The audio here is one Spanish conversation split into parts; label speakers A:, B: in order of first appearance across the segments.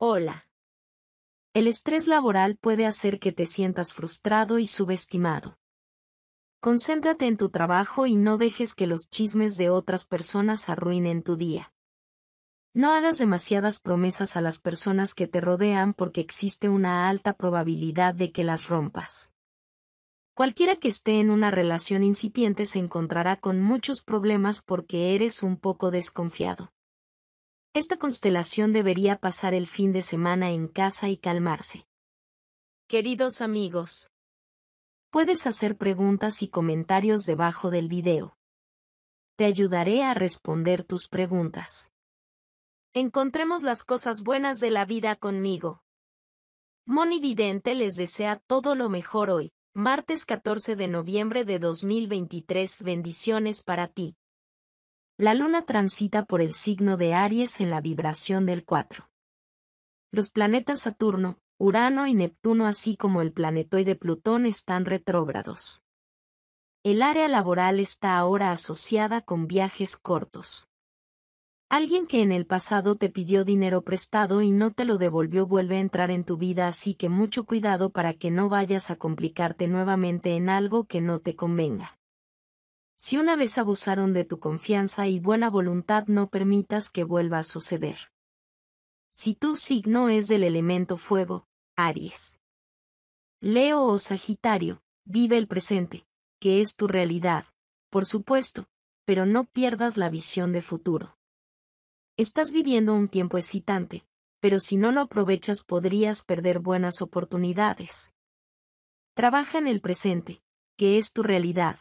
A: Hola. El estrés laboral puede hacer que te sientas frustrado y subestimado. Concéntrate en tu trabajo y no dejes que los chismes de otras personas arruinen tu día. No hagas demasiadas promesas a las personas que te rodean porque existe una alta probabilidad de que las rompas. Cualquiera que esté en una relación incipiente se encontrará con muchos problemas porque eres un poco desconfiado. Esta constelación debería pasar el fin de semana en casa y calmarse. Queridos amigos, puedes hacer preguntas y comentarios debajo del video. Te ayudaré a responder tus preguntas. Encontremos las cosas buenas de la vida conmigo. Moni Vidente les desea todo lo mejor hoy, martes 14 de noviembre de 2023. Bendiciones para ti. La luna transita por el signo de Aries en la vibración del 4. Los planetas Saturno, Urano y Neptuno así como el planetoide Plutón están retrógrados. El área laboral está ahora asociada con viajes cortos. Alguien que en el pasado te pidió dinero prestado y no te lo devolvió vuelve a entrar en tu vida así que mucho cuidado para que no vayas a complicarte nuevamente en algo que no te convenga. Si una vez abusaron de tu confianza y buena voluntad no permitas que vuelva a suceder. Si tu signo es del elemento fuego, Aries. Leo o Sagitario, vive el presente, que es tu realidad, por supuesto, pero no pierdas la visión de futuro. Estás viviendo un tiempo excitante, pero si no lo aprovechas podrías perder buenas oportunidades. Trabaja en el presente, que es tu realidad,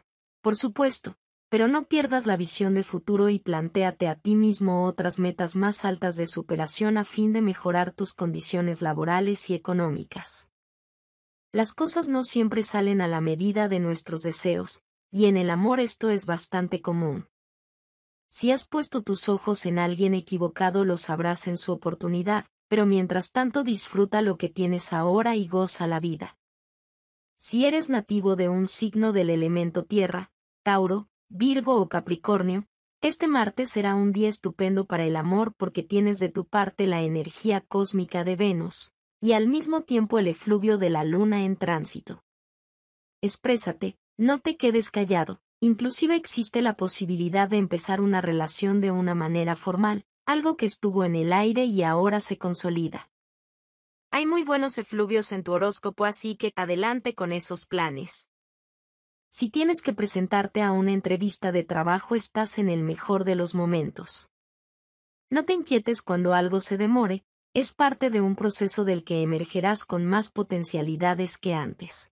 A: por supuesto, pero no pierdas la visión de futuro y plantéate a ti mismo otras metas más altas de superación a fin de mejorar tus condiciones laborales y económicas. Las cosas no siempre salen a la medida de nuestros deseos, y en el amor esto es bastante común. Si has puesto tus ojos en alguien equivocado lo sabrás en su oportunidad, pero mientras tanto disfruta lo que tienes ahora y goza la vida. Si eres nativo de un signo del elemento tierra, Tauro, Virgo o Capricornio, este martes será un día estupendo para el amor porque tienes de tu parte la energía cósmica de Venus, y al mismo tiempo el efluvio de la luna en tránsito. Exprésate, no te quedes callado, inclusive existe la posibilidad de empezar una relación de una manera formal, algo que estuvo en el aire y ahora se consolida. Hay muy buenos efluvios en tu horóscopo así que adelante con esos planes. Si tienes que presentarte a una entrevista de trabajo estás en el mejor de los momentos. No te inquietes cuando algo se demore, es parte de un proceso del que emergerás con más potencialidades que antes.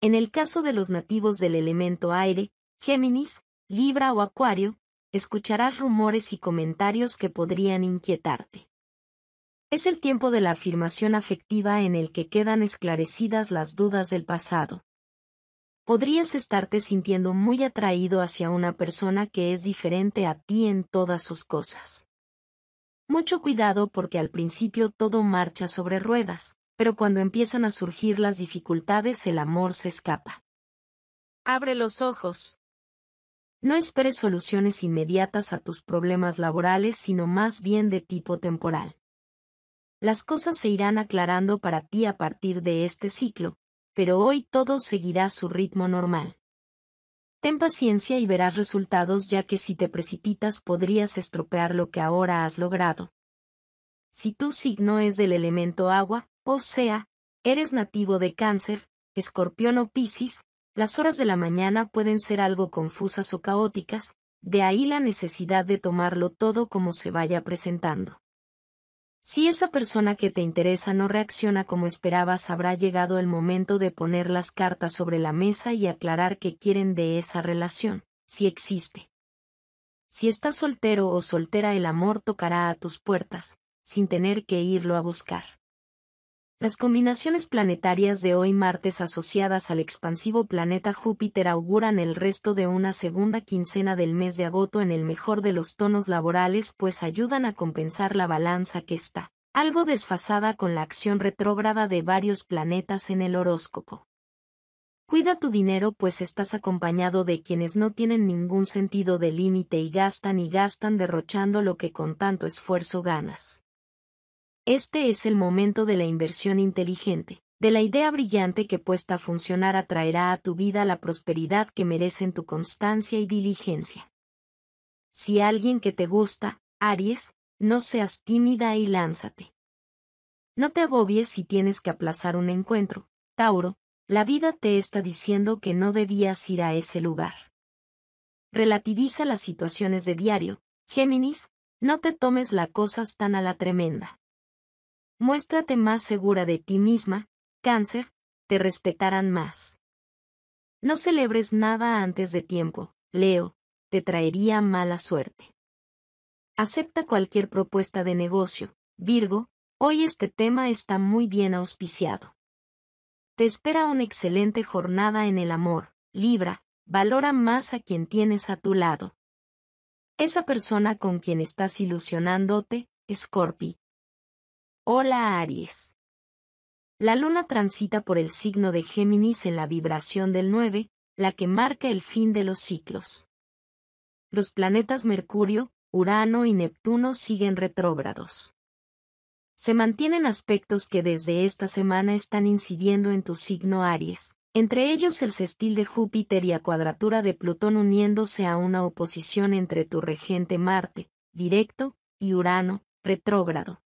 A: En el caso de los nativos del elemento aire, Géminis, Libra o Acuario, escucharás rumores y comentarios que podrían inquietarte. Es el tiempo de la afirmación afectiva en el que quedan esclarecidas las dudas del pasado podrías estarte sintiendo muy atraído hacia una persona que es diferente a ti en todas sus cosas. Mucho cuidado porque al principio todo marcha sobre ruedas, pero cuando empiezan a surgir las dificultades el amor se escapa. Abre los ojos. No esperes soluciones inmediatas a tus problemas laborales, sino más bien de tipo temporal. Las cosas se irán aclarando para ti a partir de este ciclo, pero hoy todo seguirá su ritmo normal. Ten paciencia y verás resultados ya que si te precipitas podrías estropear lo que ahora has logrado. Si tu signo es del elemento agua, o sea, eres nativo de cáncer, escorpión o piscis, las horas de la mañana pueden ser algo confusas o caóticas, de ahí la necesidad de tomarlo todo como se vaya presentando. Si esa persona que te interesa no reacciona como esperabas, habrá llegado el momento de poner las cartas sobre la mesa y aclarar qué quieren de esa relación, si existe. Si estás soltero o soltera, el amor tocará a tus puertas, sin tener que irlo a buscar. Las combinaciones planetarias de hoy martes asociadas al expansivo planeta Júpiter auguran el resto de una segunda quincena del mes de agosto en el mejor de los tonos laborales pues ayudan a compensar la balanza que está algo desfasada con la acción retrógrada de varios planetas en el horóscopo. Cuida tu dinero pues estás acompañado de quienes no tienen ningún sentido de límite y gastan y gastan derrochando lo que con tanto esfuerzo ganas. Este es el momento de la inversión inteligente, de la idea brillante que puesta a funcionar atraerá a tu vida la prosperidad que merecen tu constancia y diligencia. Si alguien que te gusta, Aries, no seas tímida y lánzate. No te agobies si tienes que aplazar un encuentro, Tauro, la vida te está diciendo que no debías ir a ese lugar. Relativiza las situaciones de diario, Géminis, no te tomes las cosas tan a la tremenda. Muéstrate más segura de ti misma, cáncer, te respetarán más. No celebres nada antes de tiempo, Leo, te traería mala suerte. Acepta cualquier propuesta de negocio, Virgo, hoy este tema está muy bien auspiciado. Te espera una excelente jornada en el amor, Libra, valora más a quien tienes a tu lado. Esa persona con quien estás ilusionándote, Scorpi, Hola Aries. La luna transita por el signo de Géminis en la vibración del 9, la que marca el fin de los ciclos. Los planetas Mercurio, Urano y Neptuno siguen retrógrados. Se mantienen aspectos que desde esta semana están incidiendo en tu signo Aries, entre ellos el cestil de Júpiter y la cuadratura de Plutón uniéndose a una oposición entre tu regente Marte, directo, y Urano, retrógrado.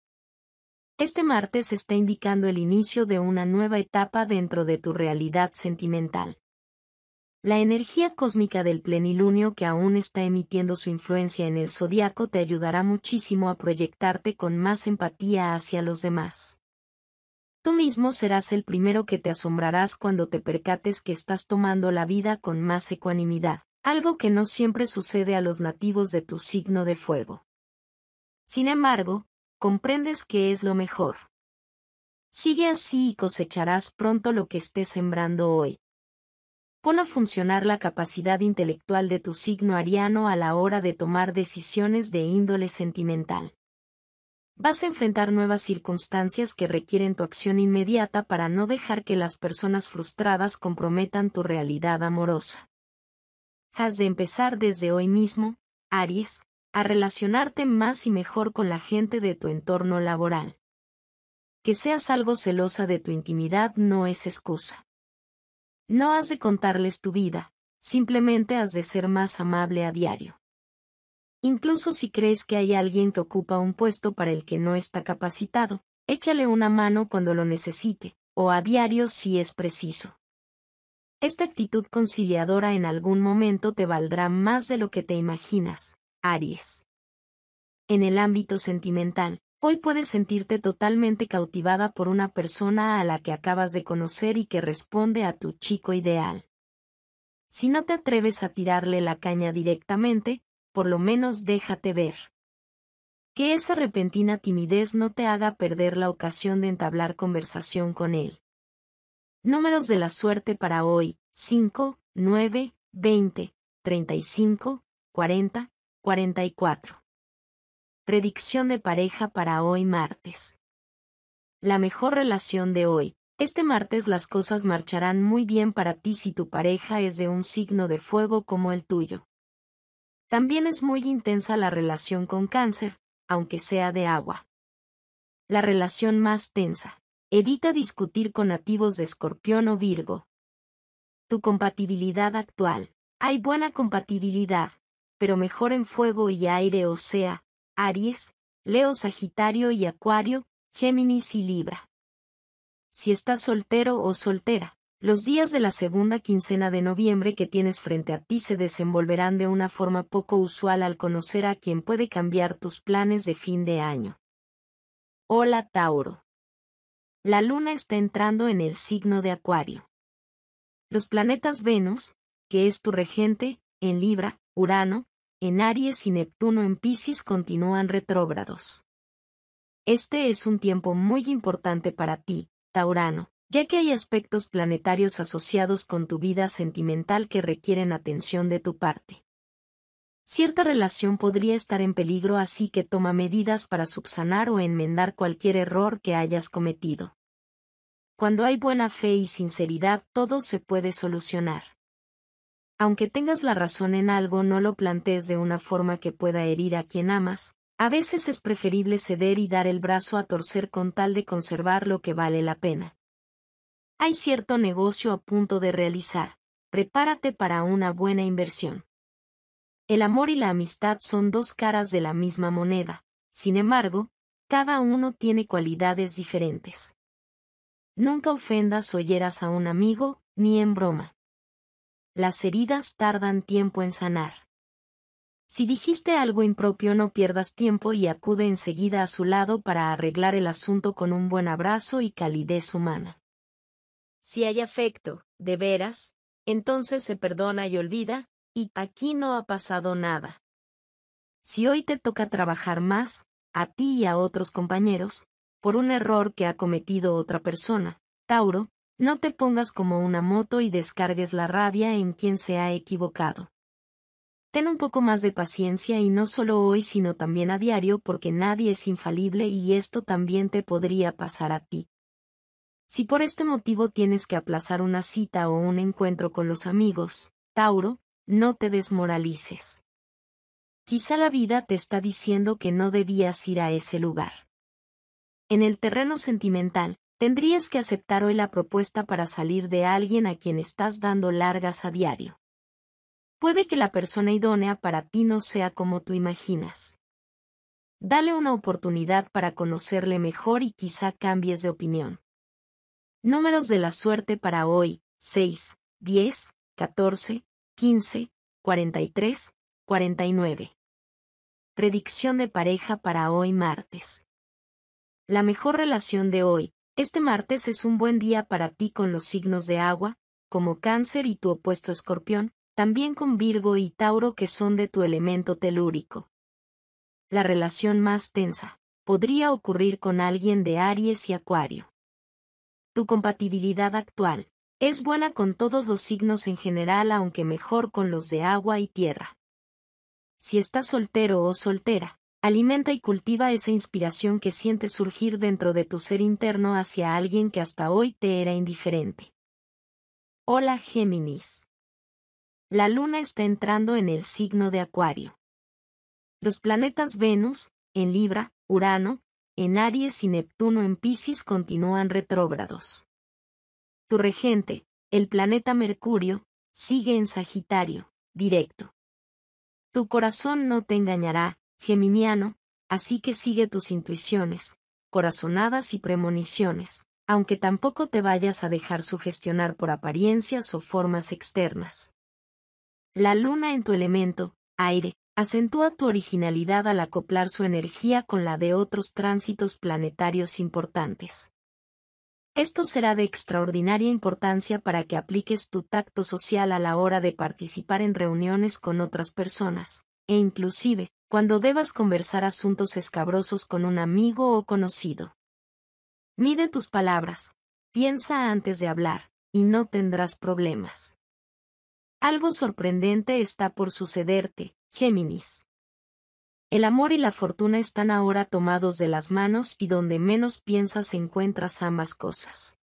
A: Este martes está indicando el inicio de una nueva etapa dentro de tu realidad sentimental. La energía cósmica del plenilunio que aún está emitiendo su influencia en el zodiaco te ayudará muchísimo a proyectarte con más empatía hacia los demás. Tú mismo serás el primero que te asombrarás cuando te percates que estás tomando la vida con más ecuanimidad, algo que no siempre sucede a los nativos de tu signo de fuego. Sin embargo, comprendes que es lo mejor. Sigue así y cosecharás pronto lo que estés sembrando hoy. Pon a funcionar la capacidad intelectual de tu signo ariano a la hora de tomar decisiones de índole sentimental. Vas a enfrentar nuevas circunstancias que requieren tu acción inmediata para no dejar que las personas frustradas comprometan tu realidad amorosa. Has de empezar desde hoy mismo, Aries, a relacionarte más y mejor con la gente de tu entorno laboral. Que seas algo celosa de tu intimidad no es excusa. No has de contarles tu vida, simplemente has de ser más amable a diario. Incluso si crees que hay alguien que ocupa un puesto para el que no está capacitado, échale una mano cuando lo necesite, o a diario si es preciso. Esta actitud conciliadora en algún momento te valdrá más de lo que te imaginas. Aries. En el ámbito sentimental, hoy puedes sentirte totalmente cautivada por una persona a la que acabas de conocer y que responde a tu chico ideal. Si no te atreves a tirarle la caña directamente, por lo menos déjate ver. Que esa repentina timidez no te haga perder la ocasión de entablar conversación con él. Números de la suerte para hoy, 5, 9, 20, 35, 40, 44. Predicción de pareja para hoy martes. La mejor relación de hoy. Este martes las cosas marcharán muy bien para ti si tu pareja es de un signo de fuego como el tuyo. También es muy intensa la relación con cáncer, aunque sea de agua. La relación más tensa. Evita discutir con nativos de escorpión o virgo. Tu compatibilidad actual. Hay buena compatibilidad, pero mejor en fuego y aire o sea, Aries, Leo Sagitario y Acuario, Géminis y Libra. Si estás soltero o soltera, los días de la segunda quincena de noviembre que tienes frente a ti se desenvolverán de una forma poco usual al conocer a quien puede cambiar tus planes de fin de año. Hola Tauro. La luna está entrando en el signo de Acuario. Los planetas Venus, que es tu regente, en Libra, Urano, en Aries y Neptuno en Pisces continúan retrógrados. Este es un tiempo muy importante para ti, Taurano, ya que hay aspectos planetarios asociados con tu vida sentimental que requieren atención de tu parte. Cierta relación podría estar en peligro así que toma medidas para subsanar o enmendar cualquier error que hayas cometido. Cuando hay buena fe y sinceridad todo se puede solucionar aunque tengas la razón en algo, no lo plantees de una forma que pueda herir a quien amas. A veces es preferible ceder y dar el brazo a torcer con tal de conservar lo que vale la pena. Hay cierto negocio a punto de realizar. Prepárate para una buena inversión. El amor y la amistad son dos caras de la misma moneda. Sin embargo, cada uno tiene cualidades diferentes. Nunca ofendas o hieras a un amigo, ni en broma las heridas tardan tiempo en sanar. Si dijiste algo impropio no pierdas tiempo y acude enseguida a su lado para arreglar el asunto con un buen abrazo y calidez humana. Si hay afecto, de veras, entonces se perdona y olvida, y aquí no ha pasado nada. Si hoy te toca trabajar más, a ti y a otros compañeros, por un error que ha cometido otra persona, Tauro, no te pongas como una moto y descargues la rabia en quien se ha equivocado. Ten un poco más de paciencia y no solo hoy sino también a diario porque nadie es infalible y esto también te podría pasar a ti. Si por este motivo tienes que aplazar una cita o un encuentro con los amigos, Tauro, no te desmoralices. Quizá la vida te está diciendo que no debías ir a ese lugar. En el terreno sentimental, Tendrías que aceptar hoy la propuesta para salir de alguien a quien estás dando largas a diario. Puede que la persona idónea para ti no sea como tú imaginas. Dale una oportunidad para conocerle mejor y quizá cambies de opinión. Números de la suerte para hoy, 6, 10, 14, 15, 43, 49. Predicción de pareja para hoy martes. La mejor relación de hoy, este martes es un buen día para ti con los signos de agua, como cáncer y tu opuesto escorpión, también con Virgo y Tauro que son de tu elemento telúrico. La relación más tensa podría ocurrir con alguien de Aries y Acuario. Tu compatibilidad actual es buena con todos los signos en general aunque mejor con los de agua y tierra. Si estás soltero o soltera, Alimenta y cultiva esa inspiración que sientes surgir dentro de tu ser interno hacia alguien que hasta hoy te era indiferente. Hola Géminis. La luna está entrando en el signo de Acuario. Los planetas Venus, en Libra, Urano, en Aries y Neptuno en Pisces continúan retrógrados. Tu regente, el planeta Mercurio, sigue en Sagitario, directo. Tu corazón no te engañará, Geminiano, así que sigue tus intuiciones, corazonadas y premoniciones, aunque tampoco te vayas a dejar sugestionar por apariencias o formas externas. La luna en tu elemento, aire, acentúa tu originalidad al acoplar su energía con la de otros tránsitos planetarios importantes. Esto será de extraordinaria importancia para que apliques tu tacto social a la hora de participar en reuniones con otras personas, e inclusive, cuando debas conversar asuntos escabrosos con un amigo o conocido. Mide tus palabras, piensa antes de hablar, y no tendrás problemas. Algo sorprendente está por sucederte, Géminis. El amor y la fortuna están ahora tomados de las manos y donde menos piensas encuentras ambas cosas.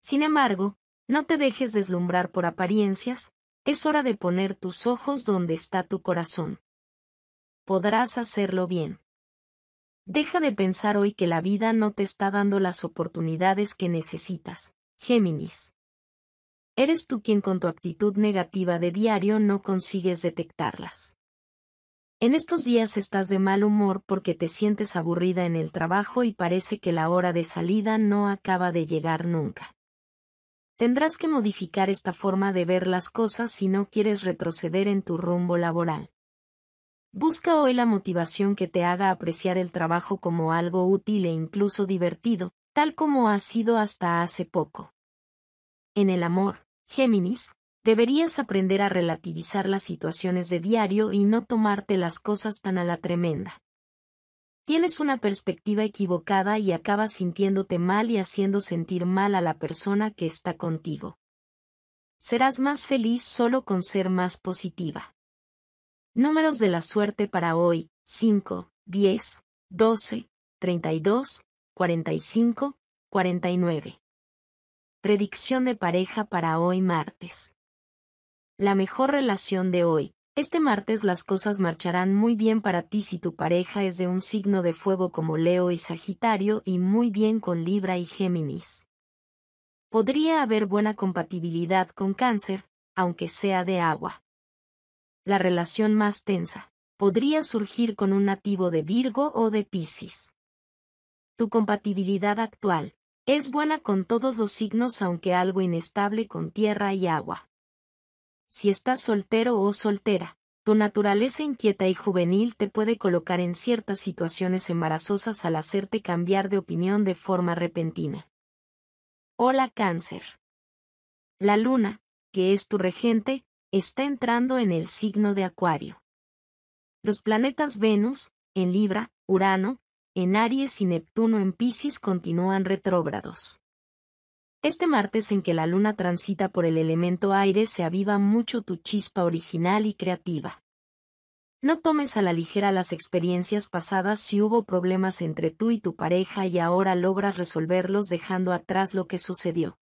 A: Sin embargo, no te dejes deslumbrar por apariencias, es hora de poner tus ojos donde está tu corazón podrás hacerlo bien. Deja de pensar hoy que la vida no te está dando las oportunidades que necesitas. Géminis. Eres tú quien con tu actitud negativa de diario no consigues detectarlas. En estos días estás de mal humor porque te sientes aburrida en el trabajo y parece que la hora de salida no acaba de llegar nunca. Tendrás que modificar esta forma de ver las cosas si no quieres retroceder en tu rumbo laboral. Busca hoy la motivación que te haga apreciar el trabajo como algo útil e incluso divertido, tal como ha sido hasta hace poco. En el amor, Géminis, deberías aprender a relativizar las situaciones de diario y no tomarte las cosas tan a la tremenda. Tienes una perspectiva equivocada y acabas sintiéndote mal y haciendo sentir mal a la persona que está contigo. Serás más feliz solo con ser más positiva. Números de la suerte para hoy, 5, 10, 12, 32, 45, 49. Predicción de pareja para hoy martes. La mejor relación de hoy. Este martes las cosas marcharán muy bien para ti si tu pareja es de un signo de fuego como Leo y Sagitario y muy bien con Libra y Géminis. Podría haber buena compatibilidad con cáncer, aunque sea de agua la relación más tensa podría surgir con un nativo de Virgo o de Piscis. Tu compatibilidad actual es buena con todos los signos aunque algo inestable con tierra y agua. Si estás soltero o soltera, tu naturaleza inquieta y juvenil te puede colocar en ciertas situaciones embarazosas al hacerte cambiar de opinión de forma repentina. Hola cáncer. La luna, que es tu regente, está entrando en el signo de Acuario. Los planetas Venus, en Libra, Urano, en Aries y Neptuno en Pisces continúan retrógrados. Este martes en que la luna transita por el elemento aire se aviva mucho tu chispa original y creativa. No tomes a la ligera las experiencias pasadas si hubo problemas entre tú y tu pareja y ahora logras resolverlos dejando atrás lo que sucedió.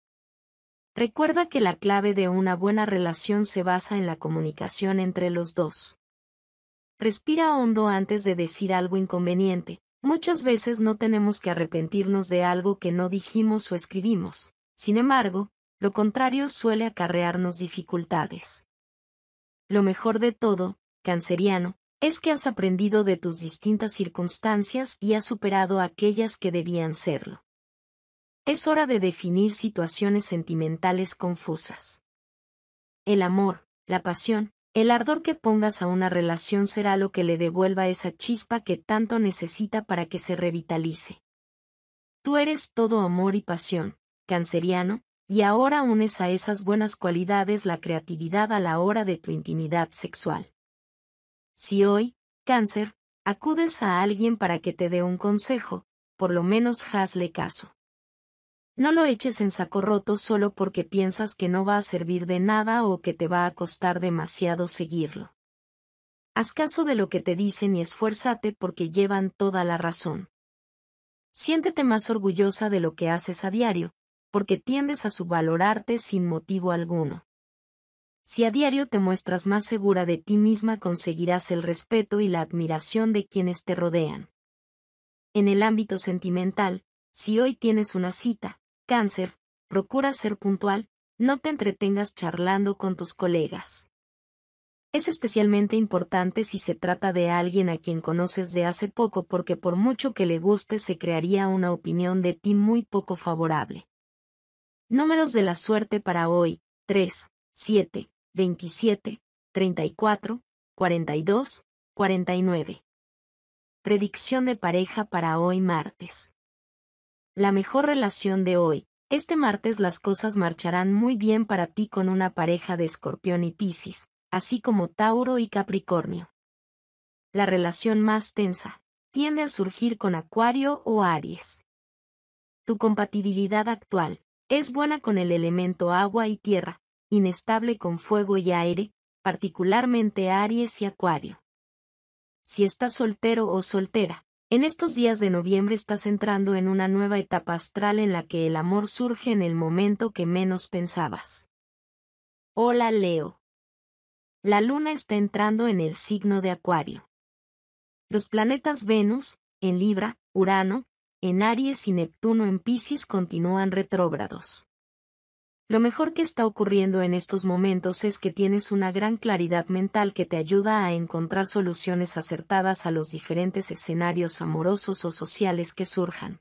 A: Recuerda que la clave de una buena relación se basa en la comunicación entre los dos. Respira hondo antes de decir algo inconveniente. Muchas veces no tenemos que arrepentirnos de algo que no dijimos o escribimos. Sin embargo, lo contrario suele acarrearnos dificultades. Lo mejor de todo, canceriano, es que has aprendido de tus distintas circunstancias y has superado aquellas que debían serlo. Es hora de definir situaciones sentimentales confusas. El amor, la pasión, el ardor que pongas a una relación será lo que le devuelva esa chispa que tanto necesita para que se revitalice. Tú eres todo amor y pasión, canceriano, y ahora unes a esas buenas cualidades la creatividad a la hora de tu intimidad sexual. Si hoy, cáncer, acudes a alguien para que te dé un consejo, por lo menos hazle caso. No lo eches en saco roto solo porque piensas que no va a servir de nada o que te va a costar demasiado seguirlo. Haz caso de lo que te dicen y esfuérzate porque llevan toda la razón. Siéntete más orgullosa de lo que haces a diario, porque tiendes a subvalorarte sin motivo alguno. Si a diario te muestras más segura de ti misma conseguirás el respeto y la admiración de quienes te rodean. En el ámbito sentimental, si hoy tienes una cita, Cáncer, procura ser puntual, no te entretengas charlando con tus colegas. Es especialmente importante si se trata de alguien a quien conoces de hace poco porque por mucho que le guste se crearía una opinión de ti muy poco favorable. Números de la suerte para hoy, 3, 7, 27, 34, 42, 49. Predicción de pareja para hoy martes la mejor relación de hoy. Este martes las cosas marcharán muy bien para ti con una pareja de escorpión y piscis, así como Tauro y Capricornio. La relación más tensa tiende a surgir con Acuario o Aries. Tu compatibilidad actual es buena con el elemento agua y tierra, inestable con fuego y aire, particularmente Aries y Acuario. Si estás soltero o soltera, en estos días de noviembre estás entrando en una nueva etapa astral en la que el amor surge en el momento que menos pensabas. Hola Leo. La luna está entrando en el signo de Acuario. Los planetas Venus, en Libra, Urano, en Aries y Neptuno en Pisces continúan retrógrados. Lo mejor que está ocurriendo en estos momentos es que tienes una gran claridad mental que te ayuda a encontrar soluciones acertadas a los diferentes escenarios amorosos o sociales que surjan.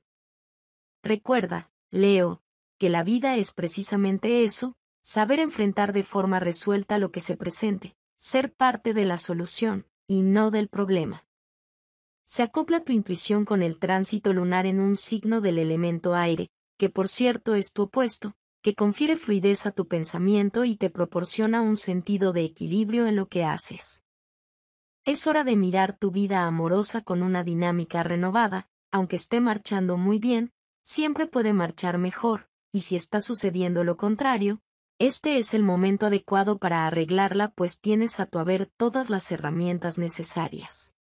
A: Recuerda, Leo, que la vida es precisamente eso, saber enfrentar de forma resuelta lo que se presente, ser parte de la solución, y no del problema. Se acopla tu intuición con el tránsito lunar en un signo del elemento aire, que por cierto es tu opuesto, que confiere fluidez a tu pensamiento y te proporciona un sentido de equilibrio en lo que haces. Es hora de mirar tu vida amorosa con una dinámica renovada, aunque esté marchando muy bien, siempre puede marchar mejor, y si está sucediendo lo contrario, este es el momento adecuado para arreglarla pues tienes a tu haber todas las herramientas necesarias.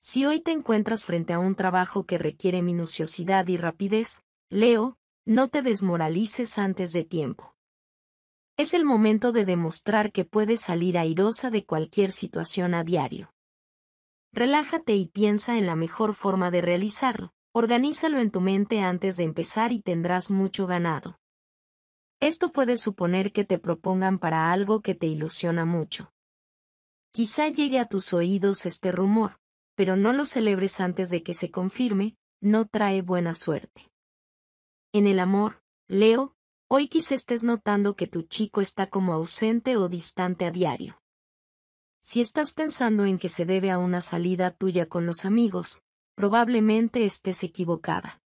A: Si hoy te encuentras frente a un trabajo que requiere minuciosidad y rapidez, Leo, no te desmoralices antes de tiempo. Es el momento de demostrar que puedes salir airosa de cualquier situación a diario. Relájate y piensa en la mejor forma de realizarlo. Organízalo en tu mente antes de empezar y tendrás mucho ganado. Esto puede suponer que te propongan para algo que te ilusiona mucho. Quizá llegue a tus oídos este rumor, pero no lo celebres antes de que se confirme, no trae buena suerte. En el amor, Leo, hoy quizás estés notando que tu chico está como ausente o distante a diario. Si estás pensando en que se debe a una salida tuya con los amigos, probablemente estés equivocada.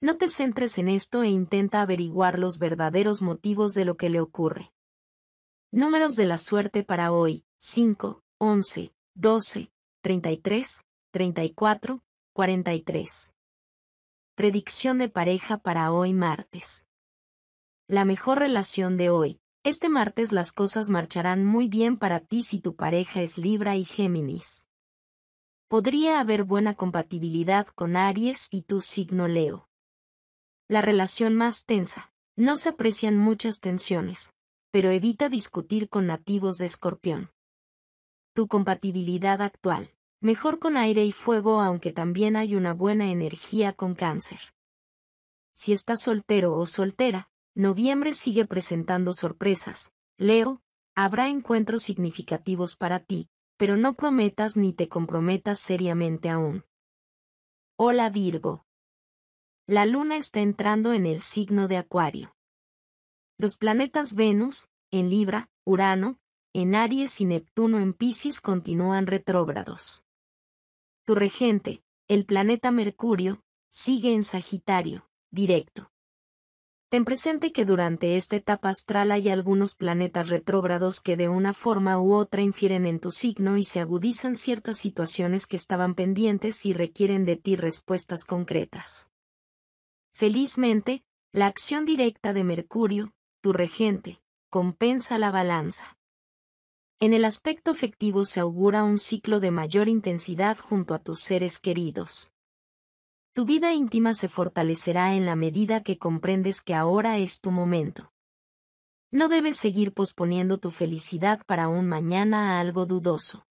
A: No te centres en esto e intenta averiguar los verdaderos motivos de lo que le ocurre. Números de la suerte para hoy, 5, 11, 12, 33, 34, 43. Predicción de pareja para hoy martes. La mejor relación de hoy. Este martes las cosas marcharán muy bien para ti si tu pareja es Libra y Géminis. Podría haber buena compatibilidad con Aries y tu signo Leo. La relación más tensa. No se aprecian muchas tensiones, pero evita discutir con nativos de Escorpión. Tu compatibilidad actual. Mejor con aire y fuego aunque también hay una buena energía con cáncer. Si estás soltero o soltera, noviembre sigue presentando sorpresas. Leo, habrá encuentros significativos para ti, pero no prometas ni te comprometas seriamente aún. Hola Virgo. La luna está entrando en el signo de Acuario. Los planetas Venus, en Libra, Urano, en Aries y Neptuno en Pisces continúan retrógrados. Tu regente, el planeta Mercurio, sigue en Sagitario, directo. Ten presente que durante esta etapa astral hay algunos planetas retrógrados que de una forma u otra infieren en tu signo y se agudizan ciertas situaciones que estaban pendientes y requieren de ti respuestas concretas. Felizmente, la acción directa de Mercurio, tu regente, compensa la balanza. En el aspecto afectivo se augura un ciclo de mayor intensidad junto a tus seres queridos. Tu vida íntima se fortalecerá en la medida que comprendes que ahora es tu momento. No debes seguir posponiendo tu felicidad para un mañana a algo dudoso.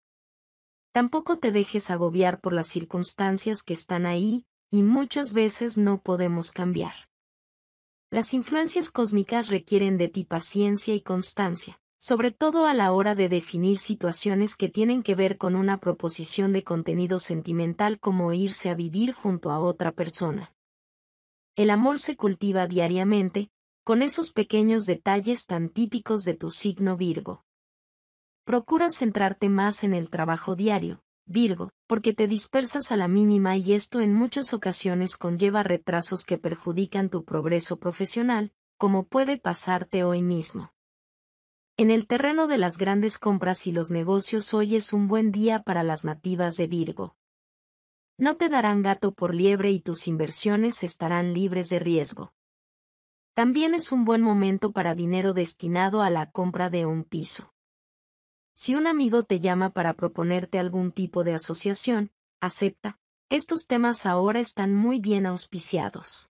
A: Tampoco te dejes agobiar por las circunstancias que están ahí, y muchas veces no podemos cambiar. Las influencias cósmicas requieren de ti paciencia y constancia sobre todo a la hora de definir situaciones que tienen que ver con una proposición de contenido sentimental como irse a vivir junto a otra persona. El amor se cultiva diariamente, con esos pequeños detalles tan típicos de tu signo Virgo. Procura centrarte más en el trabajo diario, Virgo, porque te dispersas a la mínima y esto en muchas ocasiones conlleva retrasos que perjudican tu progreso profesional, como puede pasarte hoy mismo. En el terreno de las grandes compras y los negocios hoy es un buen día para las nativas de Virgo. No te darán gato por liebre y tus inversiones estarán libres de riesgo. También es un buen momento para dinero destinado a la compra de un piso. Si un amigo te llama para proponerte algún tipo de asociación, acepta. Estos temas ahora están muy bien auspiciados.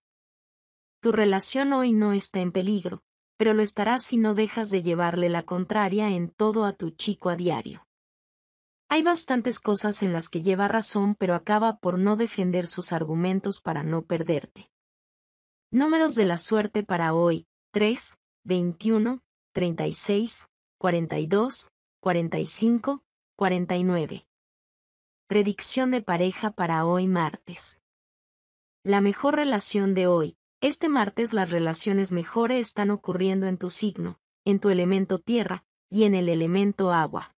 A: Tu relación hoy no está en peligro, pero lo estarás si no dejas de llevarle la contraria en todo a tu chico a diario. Hay bastantes cosas en las que lleva razón pero acaba por no defender sus argumentos para no perderte. Números de la suerte para hoy, 3, 21, 36, 42, 45, 49. Predicción de pareja para hoy martes. La mejor relación de hoy, este martes las relaciones mejores están ocurriendo en tu signo, en tu elemento tierra, y en el elemento agua.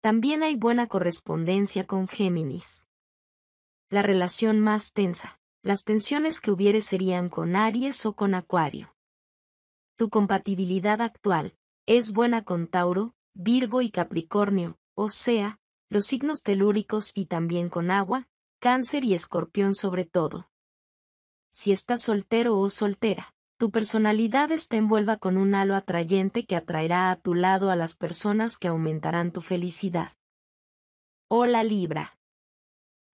A: También hay buena correspondencia con Géminis. La relación más tensa. Las tensiones que hubiere serían con Aries o con Acuario. Tu compatibilidad actual es buena con Tauro, Virgo y Capricornio, o sea, los signos telúricos y también con agua, Cáncer y Escorpión sobre todo si estás soltero o soltera. Tu personalidad está envuelva con un halo atrayente que atraerá a tu lado a las personas que aumentarán tu felicidad. Hola Libra.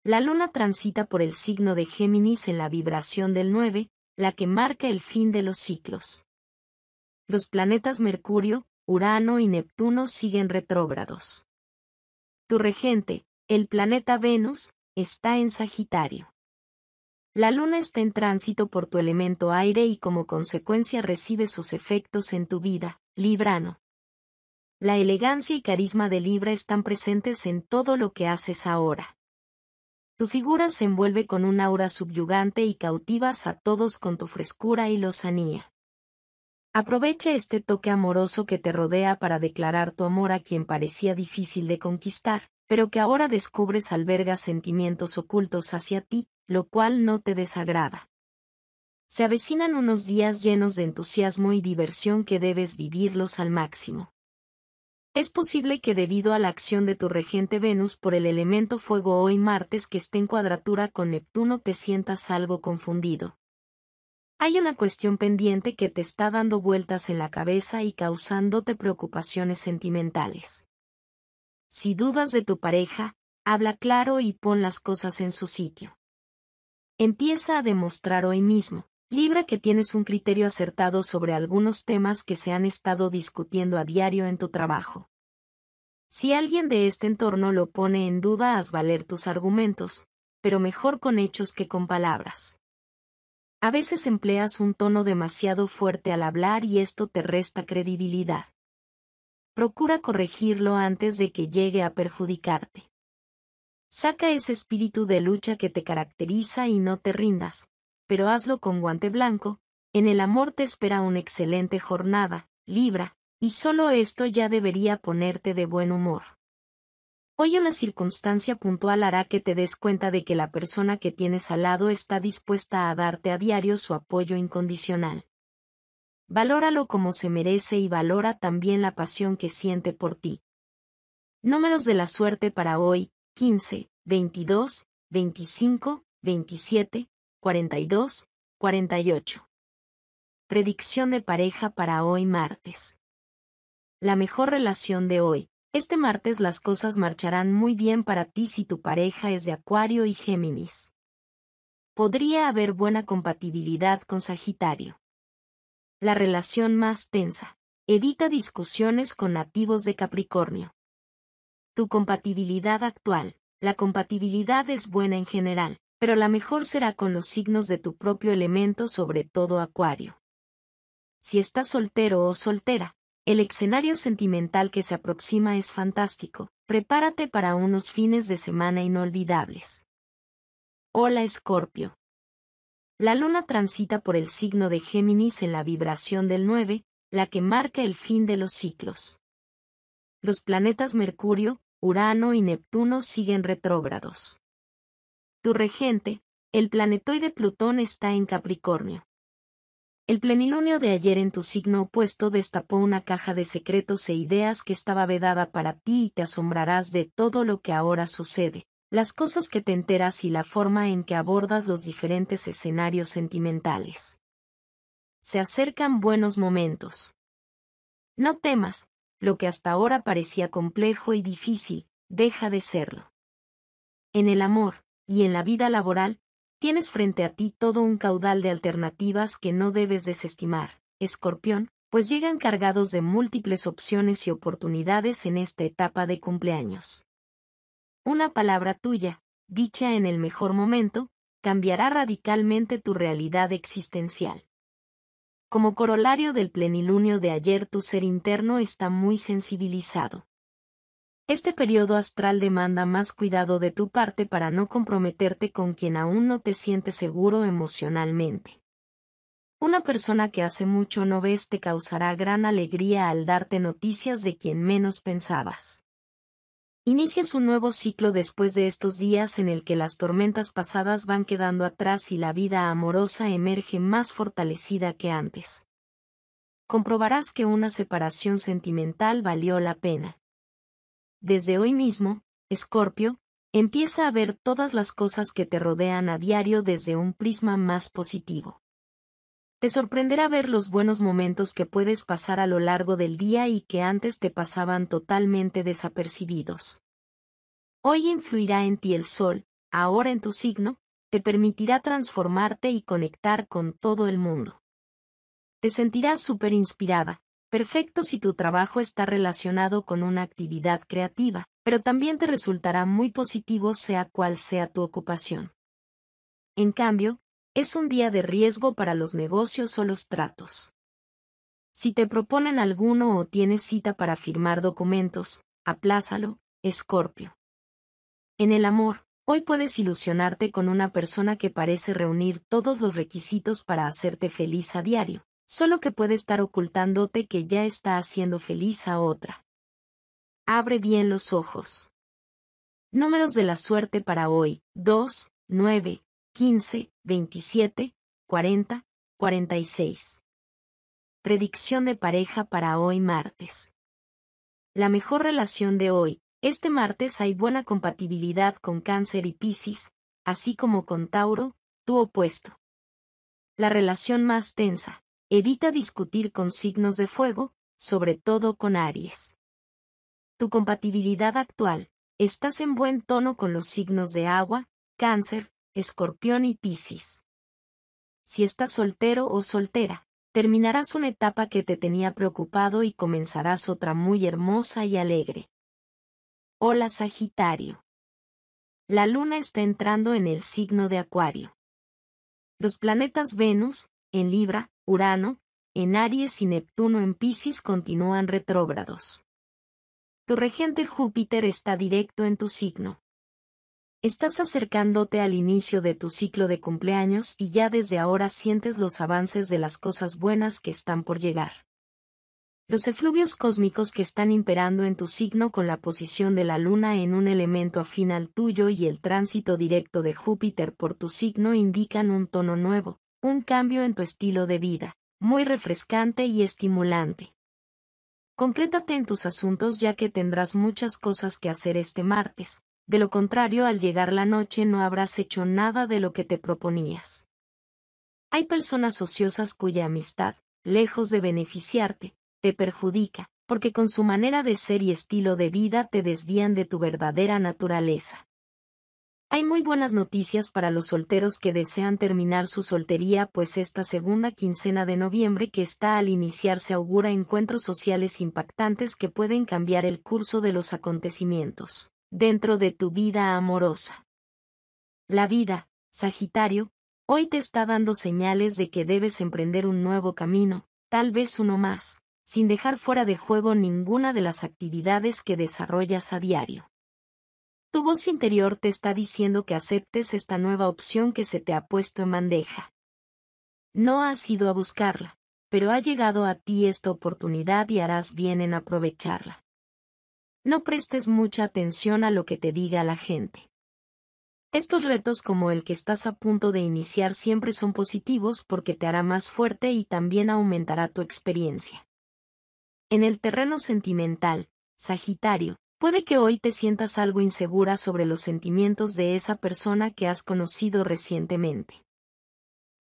A: La luna transita por el signo de Géminis en la vibración del 9, la que marca el fin de los ciclos. Los planetas Mercurio, Urano y Neptuno siguen retrógrados. Tu regente, el planeta Venus, está en Sagitario. La luna está en tránsito por tu elemento aire y como consecuencia recibe sus efectos en tu vida, Librano. La elegancia y carisma de Libra están presentes en todo lo que haces ahora. Tu figura se envuelve con un aura subyugante y cautivas a todos con tu frescura y lozanía. Aprovecha este toque amoroso que te rodea para declarar tu amor a quien parecía difícil de conquistar, pero que ahora descubres alberga sentimientos ocultos hacia ti, lo cual no te desagrada. Se avecinan unos días llenos de entusiasmo y diversión que debes vivirlos al máximo. Es posible que debido a la acción de tu regente Venus por el elemento fuego hoy martes que esté en cuadratura con Neptuno te sientas algo confundido. Hay una cuestión pendiente que te está dando vueltas en la cabeza y causándote preocupaciones sentimentales. Si dudas de tu pareja, habla claro y pon las cosas en su sitio. Empieza a demostrar hoy mismo, Libra que tienes un criterio acertado sobre algunos temas que se han estado discutiendo a diario en tu trabajo. Si alguien de este entorno lo pone en duda, haz valer tus argumentos, pero mejor con hechos que con palabras. A veces empleas un tono demasiado fuerte al hablar y esto te resta credibilidad. Procura corregirlo antes de que llegue a perjudicarte. Saca ese espíritu de lucha que te caracteriza y no te rindas. Pero hazlo con guante blanco. En el amor te espera una excelente jornada, Libra, y solo esto ya debería ponerte de buen humor. Hoy una circunstancia puntual hará que te des cuenta de que la persona que tienes al lado está dispuesta a darte a diario su apoyo incondicional. Valóralo como se merece y valora también la pasión que siente por ti. Números de la suerte para hoy, 15, 22, 25, 27, 42, 48. Predicción de pareja para hoy martes. La mejor relación de hoy. Este martes las cosas marcharán muy bien para ti si tu pareja es de Acuario y Géminis. Podría haber buena compatibilidad con Sagitario. La relación más tensa. Evita discusiones con nativos de Capricornio tu compatibilidad actual. La compatibilidad es buena en general, pero la mejor será con los signos de tu propio elemento, sobre todo Acuario. Si estás soltero o soltera, el escenario sentimental que se aproxima es fantástico. Prepárate para unos fines de semana inolvidables. Hola Escorpio. La luna transita por el signo de Géminis en la vibración del 9, la que marca el fin de los ciclos. Los planetas Mercurio, Urano y Neptuno siguen retrógrados. Tu regente, el planetoide Plutón está en Capricornio. El plenilunio de ayer en tu signo opuesto destapó una caja de secretos e ideas que estaba vedada para ti y te asombrarás de todo lo que ahora sucede, las cosas que te enteras y la forma en que abordas los diferentes escenarios sentimentales. Se acercan buenos momentos. No temas, lo que hasta ahora parecía complejo y difícil, deja de serlo. En el amor, y en la vida laboral, tienes frente a ti todo un caudal de alternativas que no debes desestimar, escorpión, pues llegan cargados de múltiples opciones y oportunidades en esta etapa de cumpleaños. Una palabra tuya, dicha en el mejor momento, cambiará radicalmente tu realidad existencial. Como corolario del plenilunio de ayer tu ser interno está muy sensibilizado. Este periodo astral demanda más cuidado de tu parte para no comprometerte con quien aún no te sientes seguro emocionalmente. Una persona que hace mucho no ves te causará gran alegría al darte noticias de quien menos pensabas. Inicias un nuevo ciclo después de estos días en el que las tormentas pasadas van quedando atrás y la vida amorosa emerge más fortalecida que antes. Comprobarás que una separación sentimental valió la pena. Desde hoy mismo, Escorpio, empieza a ver todas las cosas que te rodean a diario desde un prisma más positivo. Te sorprenderá ver los buenos momentos que puedes pasar a lo largo del día y que antes te pasaban totalmente desapercibidos. Hoy influirá en ti el sol, ahora en tu signo, te permitirá transformarte y conectar con todo el mundo. Te sentirás súper inspirada, perfecto si tu trabajo está relacionado con una actividad creativa, pero también te resultará muy positivo sea cual sea tu ocupación. En cambio, es un día de riesgo para los negocios o los tratos. Si te proponen alguno o tienes cita para firmar documentos, aplázalo, Escorpio. En el amor, hoy puedes ilusionarte con una persona que parece reunir todos los requisitos para hacerte feliz a diario, solo que puede estar ocultándote que ya está haciendo feliz a otra. Abre bien los ojos. Números de la suerte para hoy, 2, 9, 15, 27, 40, 46. Predicción de pareja para hoy martes. La mejor relación de hoy. Este martes hay buena compatibilidad con Cáncer y Piscis, así como con Tauro, tu opuesto. La relación más tensa. Evita discutir con signos de fuego, sobre todo con Aries. Tu compatibilidad actual. Estás en buen tono con los signos de agua, cáncer, Escorpión y Piscis. Si estás soltero o soltera, terminarás una etapa que te tenía preocupado y comenzarás otra muy hermosa y alegre. Hola Sagitario. La luna está entrando en el signo de Acuario. Los planetas Venus, en Libra, Urano, en Aries y Neptuno en Piscis continúan retrógrados. Tu regente Júpiter está directo en tu signo. Estás acercándote al inicio de tu ciclo de cumpleaños y ya desde ahora sientes los avances de las cosas buenas que están por llegar. Los efluvios cósmicos que están imperando en tu signo con la posición de la luna en un elemento afín al tuyo y el tránsito directo de Júpiter por tu signo indican un tono nuevo, un cambio en tu estilo de vida, muy refrescante y estimulante. Concrétate en tus asuntos ya que tendrás muchas cosas que hacer este martes, de lo contrario al llegar la noche no habrás hecho nada de lo que te proponías. Hay personas ociosas cuya amistad, lejos de beneficiarte, te perjudica, porque con su manera de ser y estilo de vida te desvían de tu verdadera naturaleza. Hay muy buenas noticias para los solteros que desean terminar su soltería, pues esta segunda quincena de noviembre que está al iniciarse augura encuentros sociales impactantes que pueden cambiar el curso de los acontecimientos dentro de tu vida amorosa. La vida, Sagitario, hoy te está dando señales de que debes emprender un nuevo camino, tal vez uno más, sin dejar fuera de juego ninguna de las actividades que desarrollas a diario. Tu voz interior te está diciendo que aceptes esta nueva opción que se te ha puesto en bandeja. No has ido a buscarla, pero ha llegado a ti esta oportunidad y harás bien en aprovecharla. No prestes mucha atención a lo que te diga la gente. Estos retos como el que estás a punto de iniciar siempre son positivos porque te hará más fuerte y también aumentará tu experiencia. En el terreno sentimental, Sagitario, puede que hoy te sientas algo insegura sobre los sentimientos de esa persona que has conocido recientemente.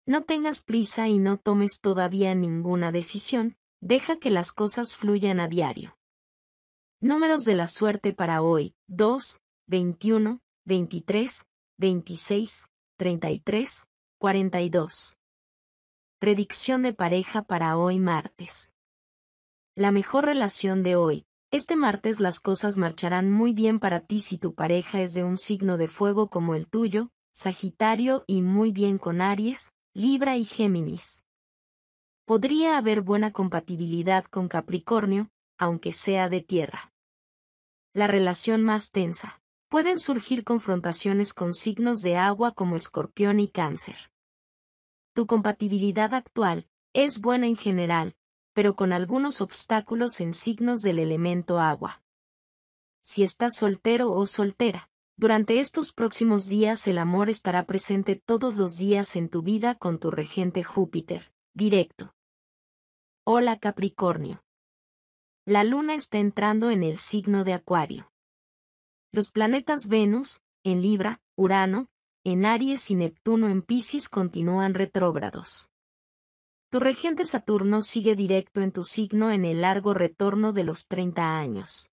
A: No tengas prisa y no tomes todavía ninguna decisión, deja que las cosas fluyan a diario. Números de la suerte para hoy, 2, 21, 23, 26, 33, 42. Predicción de pareja para hoy martes. La mejor relación de hoy. Este martes las cosas marcharán muy bien para ti si tu pareja es de un signo de fuego como el tuyo, Sagitario y muy bien con Aries, Libra y Géminis. Podría haber buena compatibilidad con Capricornio, aunque sea de tierra la relación más tensa. Pueden surgir confrontaciones con signos de agua como escorpión y cáncer. Tu compatibilidad actual es buena en general, pero con algunos obstáculos en signos del elemento agua. Si estás soltero o soltera, durante estos próximos días el amor estará presente todos los días en tu vida con tu regente Júpiter, directo. Hola Capricornio. La Luna está entrando en el signo de Acuario. Los planetas Venus, en Libra, Urano, en Aries y Neptuno en Pisces continúan retrógrados. Tu regente Saturno sigue directo en tu signo en el largo retorno de los 30 años.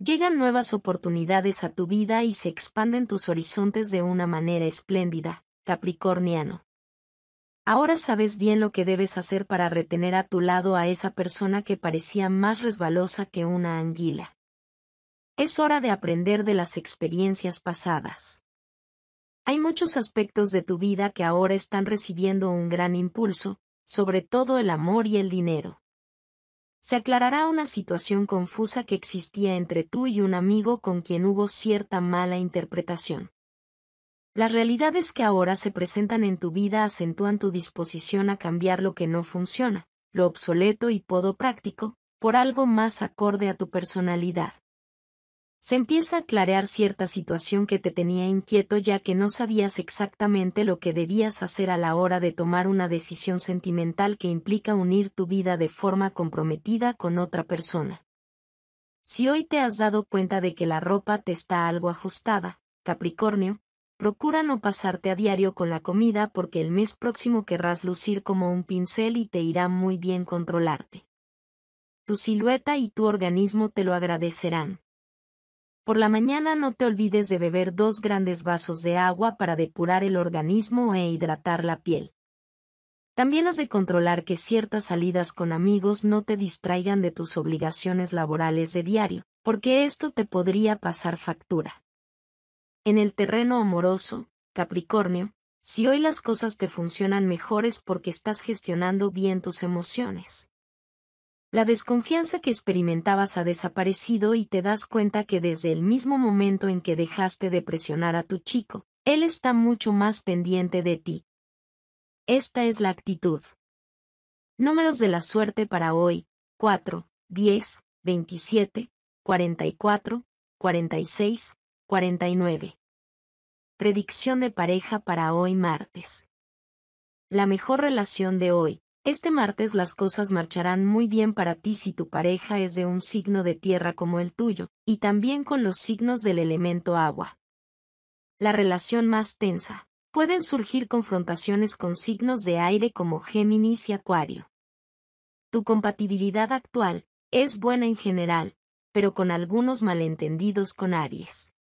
A: Llegan nuevas oportunidades a tu vida y se expanden tus horizontes de una manera espléndida, Capricorniano. Ahora sabes bien lo que debes hacer para retener a tu lado a esa persona que parecía más resbalosa que una anguila. Es hora de aprender de las experiencias pasadas. Hay muchos aspectos de tu vida que ahora están recibiendo un gran impulso, sobre todo el amor y el dinero. Se aclarará una situación confusa que existía entre tú y un amigo con quien hubo cierta mala interpretación. Las realidades que ahora se presentan en tu vida acentúan tu disposición a cambiar lo que no funciona, lo obsoleto y podo práctico, por algo más acorde a tu personalidad. Se empieza a clarear cierta situación que te tenía inquieto ya que no sabías exactamente lo que debías hacer a la hora de tomar una decisión sentimental que implica unir tu vida de forma comprometida con otra persona. Si hoy te has dado cuenta de que la ropa te está algo ajustada, Capricornio, Procura no pasarte a diario con la comida porque el mes próximo querrás lucir como un pincel y te irá muy bien controlarte. Tu silueta y tu organismo te lo agradecerán. Por la mañana no te olvides de beber dos grandes vasos de agua para depurar el organismo e hidratar la piel. También has de controlar que ciertas salidas con amigos no te distraigan de tus obligaciones laborales de diario, porque esto te podría pasar factura. En el terreno amoroso, Capricornio, si hoy las cosas te funcionan mejor es porque estás gestionando bien tus emociones. La desconfianza que experimentabas ha desaparecido y te das cuenta que desde el mismo momento en que dejaste de presionar a tu chico, él está mucho más pendiente de ti. Esta es la actitud. Números de la suerte para hoy, 4, 10, 27, 44, 46, 49. Predicción de pareja para hoy martes. La mejor relación de hoy. Este martes las cosas marcharán muy bien para ti si tu pareja es de un signo de tierra como el tuyo, y también con los signos del elemento agua. La relación más tensa. Pueden surgir confrontaciones con signos de aire como Géminis y Acuario. Tu compatibilidad actual es buena en general, pero con algunos malentendidos con Aries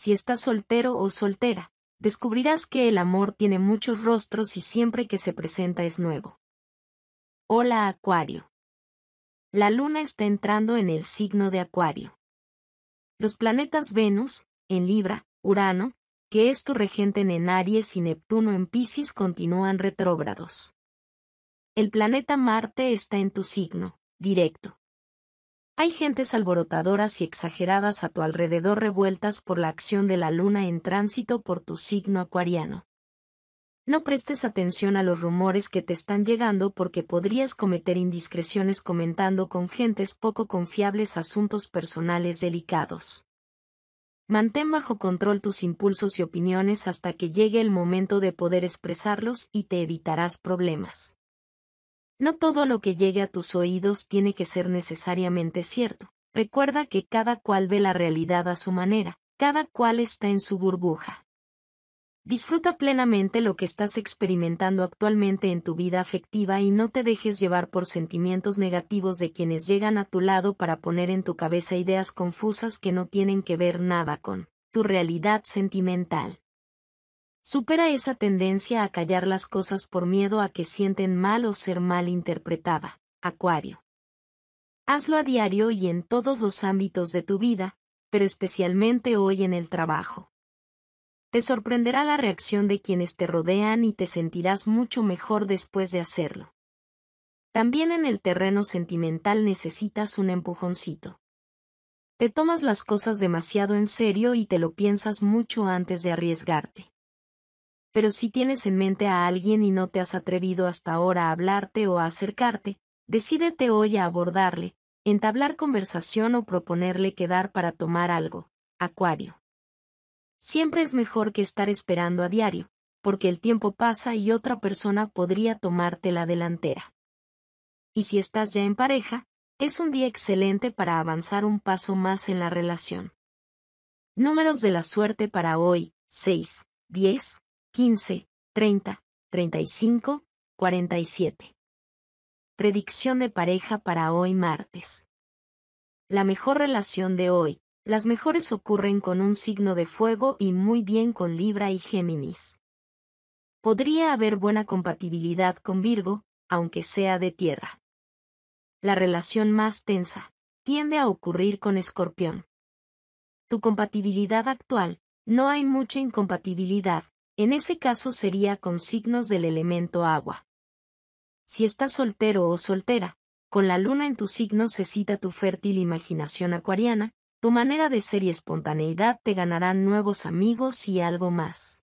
A: si estás soltero o soltera, descubrirás que el amor tiene muchos rostros y siempre que se presenta es nuevo. Hola Acuario. La luna está entrando en el signo de Acuario. Los planetas Venus, en Libra, Urano, que es tu regente en Aries y Neptuno en Pisces continúan retrógrados. El planeta Marte está en tu signo, directo. Hay gentes alborotadoras y exageradas a tu alrededor revueltas por la acción de la luna en tránsito por tu signo acuariano. No prestes atención a los rumores que te están llegando porque podrías cometer indiscreciones comentando con gentes poco confiables asuntos personales delicados. Mantén bajo control tus impulsos y opiniones hasta que llegue el momento de poder expresarlos y te evitarás problemas. No todo lo que llegue a tus oídos tiene que ser necesariamente cierto. Recuerda que cada cual ve la realidad a su manera, cada cual está en su burbuja. Disfruta plenamente lo que estás experimentando actualmente en tu vida afectiva y no te dejes llevar por sentimientos negativos de quienes llegan a tu lado para poner en tu cabeza ideas confusas que no tienen que ver nada con tu realidad sentimental supera esa tendencia a callar las cosas por miedo a que sienten mal o ser mal interpretada. Acuario. Hazlo a diario y en todos los ámbitos de tu vida, pero especialmente hoy en el trabajo. Te sorprenderá la reacción de quienes te rodean y te sentirás mucho mejor después de hacerlo. También en el terreno sentimental necesitas un empujoncito. Te tomas las cosas demasiado en serio y te lo piensas mucho antes de arriesgarte pero si tienes en mente a alguien y no te has atrevido hasta ahora a hablarte o a acercarte, decídete hoy a abordarle, entablar conversación o proponerle quedar para tomar algo. Acuario. Siempre es mejor que estar esperando a diario, porque el tiempo pasa y otra persona podría tomarte la delantera. Y si estás ya en pareja, es un día excelente para avanzar un paso más en la relación. Números de la suerte para hoy, 6, 10, 15, 30, 35, 47. Predicción de pareja para hoy martes. La mejor relación de hoy, las mejores ocurren con un signo de fuego y muy bien con Libra y Géminis. Podría haber buena compatibilidad con Virgo, aunque sea de tierra. La relación más tensa tiende a ocurrir con Escorpión. Tu compatibilidad actual, no hay mucha incompatibilidad, en ese caso sería con signos del elemento agua. Si estás soltero o soltera, con la luna en tu signo se cita tu fértil imaginación acuariana, tu manera de ser y espontaneidad te ganarán nuevos amigos y algo más.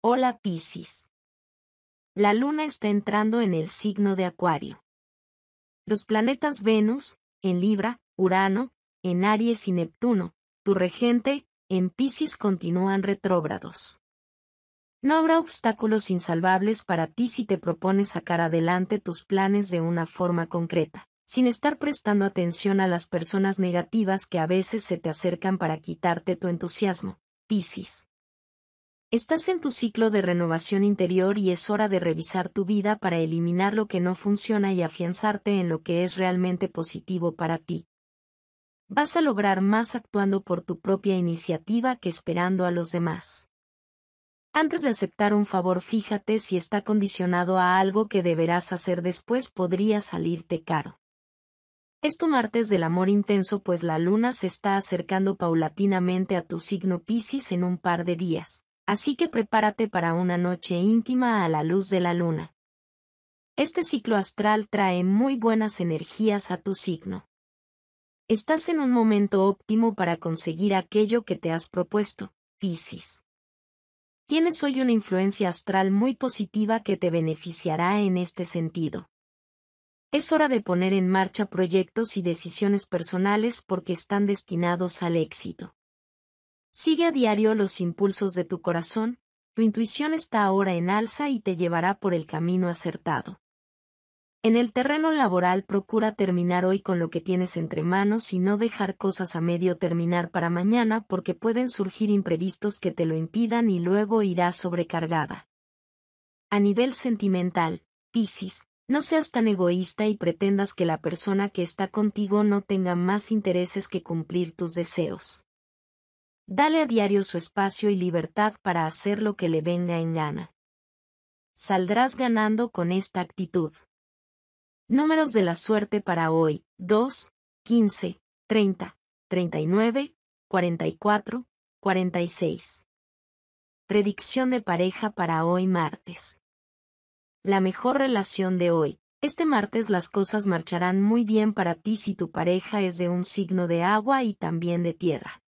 A: Hola Piscis. La luna está entrando en el signo de Acuario. Los planetas Venus, en Libra, Urano, en Aries y Neptuno, tu regente, en Piscis continúan retrógrados. No habrá obstáculos insalvables para ti si te propones sacar adelante tus planes de una forma concreta, sin estar prestando atención a las personas negativas que a veces se te acercan para quitarte tu entusiasmo. Piscis. Estás en tu ciclo de renovación interior y es hora de revisar tu vida para eliminar lo que no funciona y afianzarte en lo que es realmente positivo para ti. Vas a lograr más actuando por tu propia iniciativa que esperando a los demás. Antes de aceptar un favor fíjate si está condicionado a algo que deberás hacer después podría salirte caro. Es tu martes del amor intenso pues la luna se está acercando paulatinamente a tu signo Pisces en un par de días, así que prepárate para una noche íntima a la luz de la luna. Este ciclo astral trae muy buenas energías a tu signo. Estás en un momento óptimo para conseguir aquello que te has propuesto, Piscis. Tienes hoy una influencia astral muy positiva que te beneficiará en este sentido. Es hora de poner en marcha proyectos y decisiones personales porque están destinados al éxito. Sigue a diario los impulsos de tu corazón, tu intuición está ahora en alza y te llevará por el camino acertado. En el terreno laboral procura terminar hoy con lo que tienes entre manos y no dejar cosas a medio terminar para mañana porque pueden surgir imprevistos que te lo impidan y luego irás sobrecargada. A nivel sentimental, Piscis, no seas tan egoísta y pretendas que la persona que está contigo no tenga más intereses que cumplir tus deseos. Dale a diario su espacio y libertad para hacer lo que le venga en gana. Saldrás ganando con esta actitud. Números de la suerte para hoy. 2, 15, 30, 39, 44, 46. Predicción de pareja para hoy martes. La mejor relación de hoy. Este martes las cosas marcharán muy bien para ti si tu pareja es de un signo de agua y también de tierra.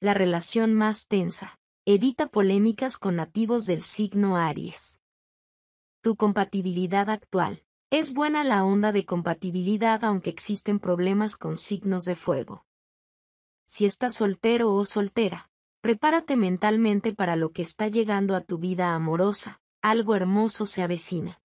A: La relación más tensa. Evita polémicas con nativos del signo Aries. Tu compatibilidad actual. Es buena la onda de compatibilidad aunque existen problemas con signos de fuego. Si estás soltero o soltera, prepárate mentalmente para lo que está llegando a tu vida amorosa, algo hermoso se avecina.